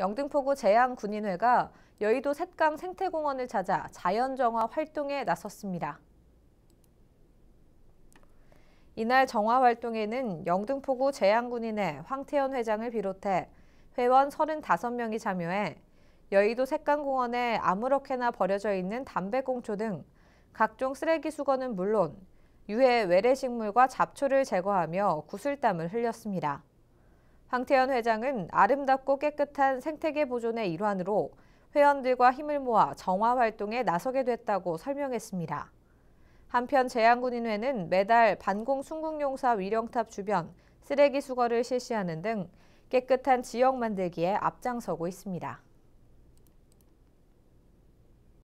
영등포구 재향군인회가 여의도 샛강 생태공원을 찾아 자연정화 활동에 나섰습니다. 이날 정화 활동에는 영등포구 재향군인회 황태현 회장을 비롯해 회원 35명이 참여해 여의도 색강공원에 아무렇게나 버려져 있는 담배꽁초 등 각종 쓰레기 수거는 물론 유해 외래식물과 잡초를 제거하며 구슬땀을 흘렸습니다. 황태현 회장은 아름답고 깨끗한 생태계 보존의 일환으로 회원들과 힘을 모아 정화 활동에 나서게 됐다고 설명했습니다. 한편 재향군인회는 매달 반공 순국용사 위령탑 주변 쓰레기 수거를 실시하는 등 깨끗한 지역 만들기에 앞장서고 있습니다.